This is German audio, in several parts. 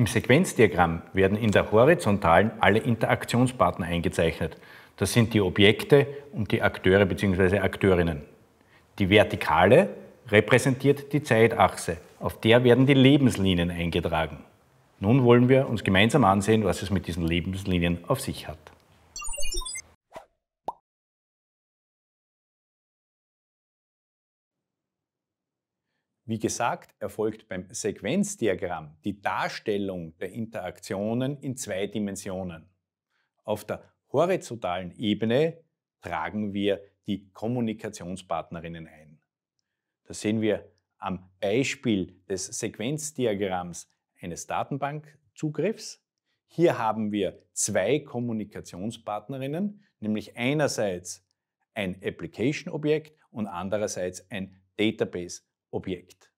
Im Sequenzdiagramm werden in der horizontalen alle Interaktionspartner eingezeichnet. Das sind die Objekte und die Akteure bzw. Akteurinnen. Die vertikale repräsentiert die Zeitachse, auf der werden die Lebenslinien eingetragen. Nun wollen wir uns gemeinsam ansehen, was es mit diesen Lebenslinien auf sich hat. Wie gesagt, erfolgt beim Sequenzdiagramm die Darstellung der Interaktionen in zwei Dimensionen. Auf der horizontalen Ebene tragen wir die Kommunikationspartnerinnen ein. Das sehen wir am Beispiel des Sequenzdiagramms eines Datenbankzugriffs. Hier haben wir zwei Kommunikationspartnerinnen, nämlich einerseits ein Application-Objekt und andererseits ein Database-Objekt. Objekt.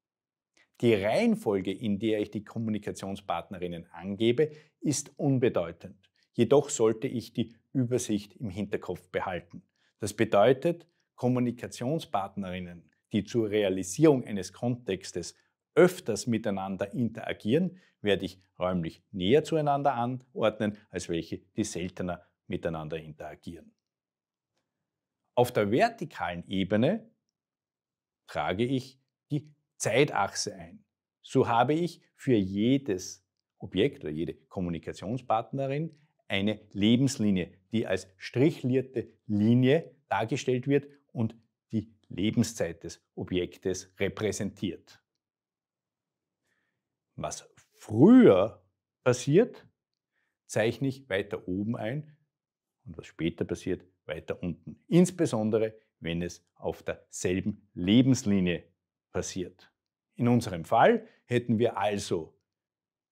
Die Reihenfolge, in der ich die Kommunikationspartnerinnen angebe, ist unbedeutend. Jedoch sollte ich die Übersicht im Hinterkopf behalten. Das bedeutet, Kommunikationspartnerinnen, die zur Realisierung eines Kontextes öfters miteinander interagieren, werde ich räumlich näher zueinander anordnen, als welche, die seltener miteinander interagieren. Auf der vertikalen Ebene trage ich Zeitachse ein. So habe ich für jedes Objekt oder jede Kommunikationspartnerin eine Lebenslinie, die als strichlierte Linie dargestellt wird und die Lebenszeit des Objektes repräsentiert. Was früher passiert, zeichne ich weiter oben ein und was später passiert, weiter unten. Insbesondere, wenn es auf derselben Lebenslinie passiert. In unserem Fall hätten wir also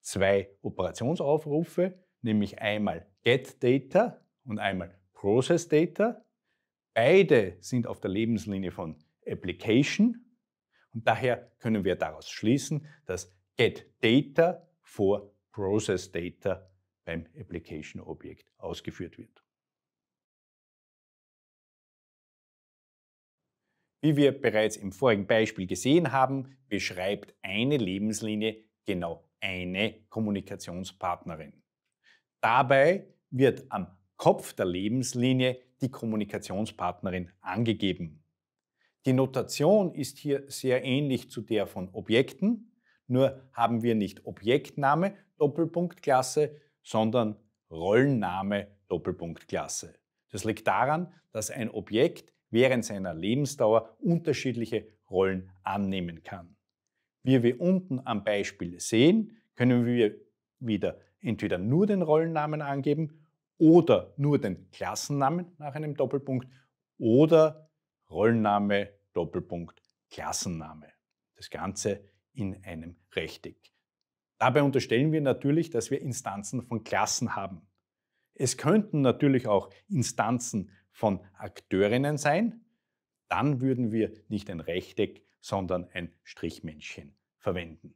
zwei Operationsaufrufe, nämlich einmal getData und einmal processData. Beide sind auf der Lebenslinie von Application und daher können wir daraus schließen, dass getData vor processData beim Application Objekt ausgeführt wird. Wie wir bereits im vorigen Beispiel gesehen haben, beschreibt eine Lebenslinie genau eine Kommunikationspartnerin. Dabei wird am Kopf der Lebenslinie die Kommunikationspartnerin angegeben. Die Notation ist hier sehr ähnlich zu der von Objekten, nur haben wir nicht Objektname Doppelpunktklasse, sondern Rollenname Doppelpunktklasse. Das liegt daran, dass ein Objekt während seiner Lebensdauer unterschiedliche Rollen annehmen kann. Wie wir unten am Beispiel sehen, können wir wieder entweder nur den Rollennamen angeben oder nur den Klassennamen nach einem Doppelpunkt oder Rollenname, Doppelpunkt, Klassenname. Das Ganze in einem Rechteck. Dabei unterstellen wir natürlich, dass wir Instanzen von Klassen haben. Es könnten natürlich auch Instanzen von Akteurinnen sein, dann würden wir nicht ein Rechteck, sondern ein Strichmännchen verwenden.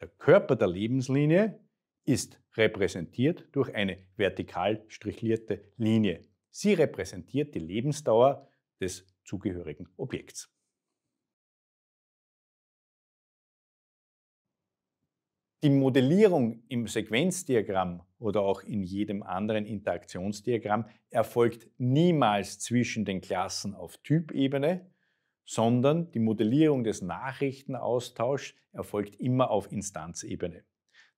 Der Körper der Lebenslinie ist repräsentiert durch eine vertikal strichlierte Linie. Sie repräsentiert die Lebensdauer des zugehörigen Objekts. Die Modellierung im Sequenzdiagramm oder auch in jedem anderen Interaktionsdiagramm erfolgt niemals zwischen den Klassen auf Typebene, sondern die Modellierung des Nachrichtenaustauschs erfolgt immer auf Instanzebene.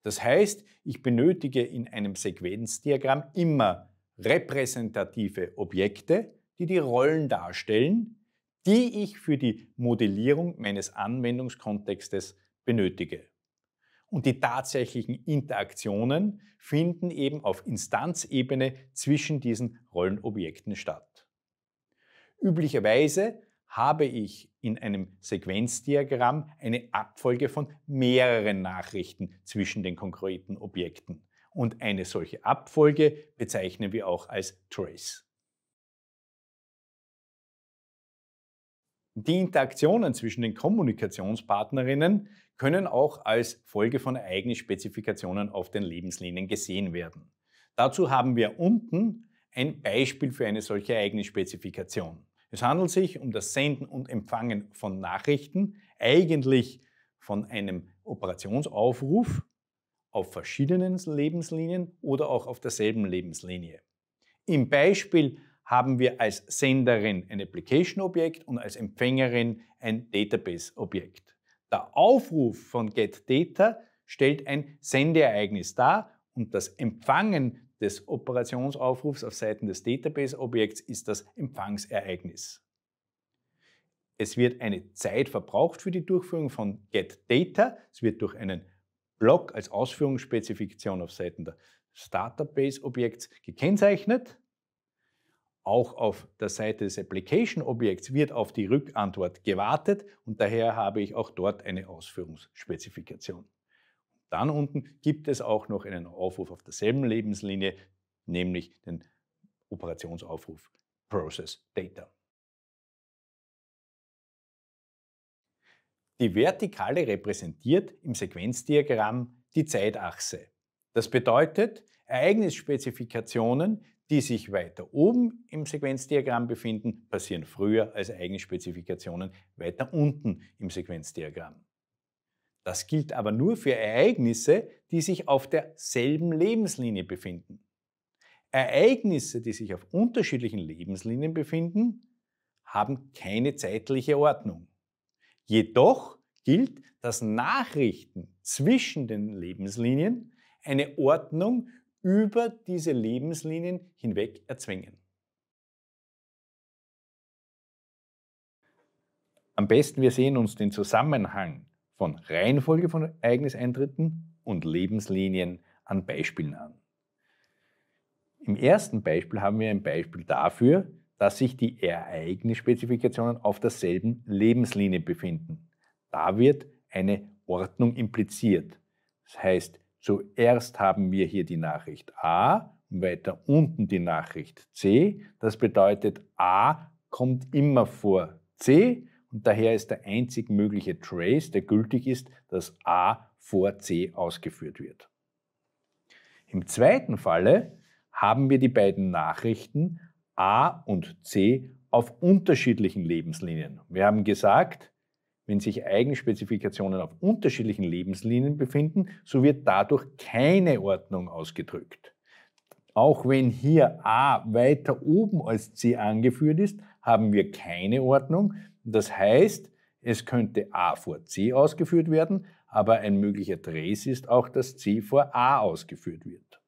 Das heißt, ich benötige in einem Sequenzdiagramm immer repräsentative Objekte, die die Rollen darstellen, die ich für die Modellierung meines Anwendungskontextes benötige und die tatsächlichen Interaktionen finden eben auf Instanzebene zwischen diesen Rollenobjekten statt. Üblicherweise habe ich in einem Sequenzdiagramm eine Abfolge von mehreren Nachrichten zwischen den konkreten Objekten. Und eine solche Abfolge bezeichnen wir auch als Trace. Die Interaktionen zwischen den Kommunikationspartnerinnen können auch als Folge von Ereignisspezifikationen auf den Lebenslinien gesehen werden. Dazu haben wir unten ein Beispiel für eine solche Ereignispespezifikation. Es handelt sich um das Senden und Empfangen von Nachrichten, eigentlich von einem Operationsaufruf auf verschiedenen Lebenslinien oder auch auf derselben Lebenslinie. Im Beispiel haben wir als Senderin ein Application-Objekt und als Empfängerin ein Database-Objekt. Der Aufruf von getData stellt ein Sendeereignis dar und das Empfangen des Operationsaufrufs auf Seiten des Database-Objekts ist das Empfangsereignis. Es wird eine Zeit verbraucht für die Durchführung von getData. Es wird durch einen Block als Ausführungsspezifikation auf Seiten des Database-Objekts gekennzeichnet auch auf der Seite des Application-Objekts wird auf die Rückantwort gewartet und daher habe ich auch dort eine Ausführungsspezifikation. Dann unten gibt es auch noch einen Aufruf auf derselben Lebenslinie, nämlich den Operationsaufruf Process Data. Die Vertikale repräsentiert im Sequenzdiagramm die Zeitachse. Das bedeutet, Ereignisspezifikationen, die sich weiter oben im Sequenzdiagramm befinden, passieren früher als Eigensspezifikationen weiter unten im Sequenzdiagramm. Das gilt aber nur für Ereignisse, die sich auf derselben Lebenslinie befinden. Ereignisse, die sich auf unterschiedlichen Lebenslinien befinden, haben keine zeitliche Ordnung. Jedoch gilt, dass Nachrichten zwischen den Lebenslinien eine Ordnung über diese Lebenslinien hinweg erzwingen. Am besten wir sehen uns den Zusammenhang von Reihenfolge von Ereigniseintritten und Lebenslinien an Beispielen an. Im ersten Beispiel haben wir ein Beispiel dafür, dass sich die Ereignisspezifikationen auf derselben Lebenslinie befinden. Da wird eine Ordnung impliziert. Das heißt, Zuerst haben wir hier die Nachricht A und weiter unten die Nachricht C. Das bedeutet, A kommt immer vor C und daher ist der einzig mögliche Trace, der gültig ist, dass A vor C ausgeführt wird. Im zweiten Falle haben wir die beiden Nachrichten A und C auf unterschiedlichen Lebenslinien. Wir haben gesagt, wenn sich Eigenspezifikationen auf unterschiedlichen Lebenslinien befinden, so wird dadurch keine Ordnung ausgedrückt. Auch wenn hier A weiter oben als C angeführt ist, haben wir keine Ordnung. Das heißt, es könnte A vor C ausgeführt werden, aber ein möglicher Trace ist auch, dass C vor A ausgeführt wird.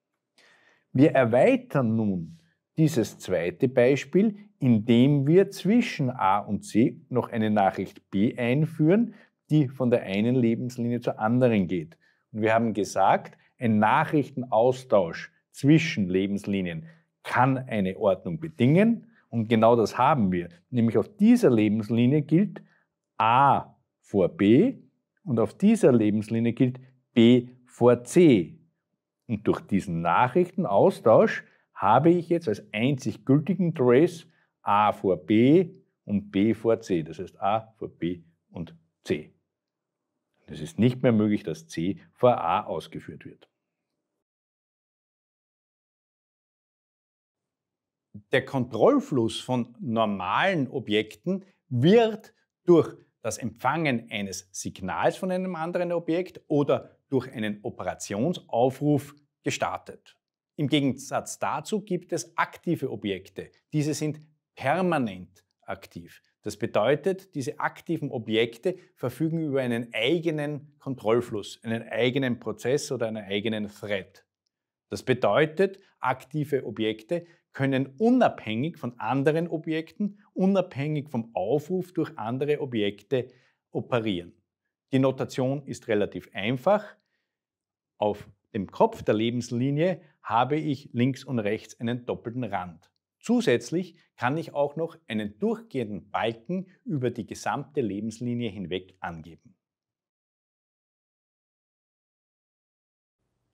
Wir erweitern nun dieses zweite Beispiel, indem wir zwischen A und C noch eine Nachricht B einführen, die von der einen Lebenslinie zur anderen geht. Und wir haben gesagt, ein Nachrichtenaustausch zwischen Lebenslinien kann eine Ordnung bedingen. Und genau das haben wir. Nämlich auf dieser Lebenslinie gilt A vor B und auf dieser Lebenslinie gilt B vor C. Und durch diesen Nachrichtenaustausch habe ich jetzt als einzig gültigen Trace A vor B und B vor C. Das heißt A vor B und C. Es ist nicht mehr möglich, dass C vor A ausgeführt wird. Der Kontrollfluss von normalen Objekten wird durch das Empfangen eines Signals von einem anderen Objekt oder durch einen Operationsaufruf gestartet. Im Gegensatz dazu gibt es aktive Objekte. Diese sind permanent aktiv. Das bedeutet, diese aktiven Objekte verfügen über einen eigenen Kontrollfluss, einen eigenen Prozess oder einen eigenen Thread. Das bedeutet, aktive Objekte können unabhängig von anderen Objekten, unabhängig vom Aufruf durch andere Objekte operieren. Die Notation ist relativ einfach. Auf dem Kopf der Lebenslinie habe ich links und rechts einen doppelten Rand. Zusätzlich kann ich auch noch einen durchgehenden Balken über die gesamte Lebenslinie hinweg angeben.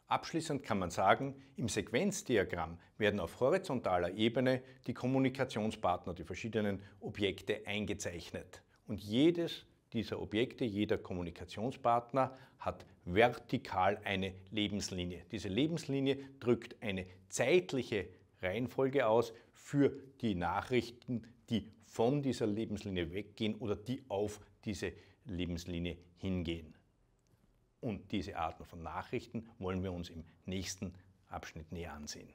Abschließend kann man sagen, im Sequenzdiagramm werden auf horizontaler Ebene die Kommunikationspartner, die verschiedenen Objekte eingezeichnet. Und jedes dieser Objekte, jeder Kommunikationspartner hat vertikal eine Lebenslinie. Diese Lebenslinie drückt eine zeitliche Reihenfolge aus für die Nachrichten, die von dieser Lebenslinie weggehen oder die auf diese Lebenslinie hingehen. Und diese Arten von Nachrichten wollen wir uns im nächsten Abschnitt näher ansehen.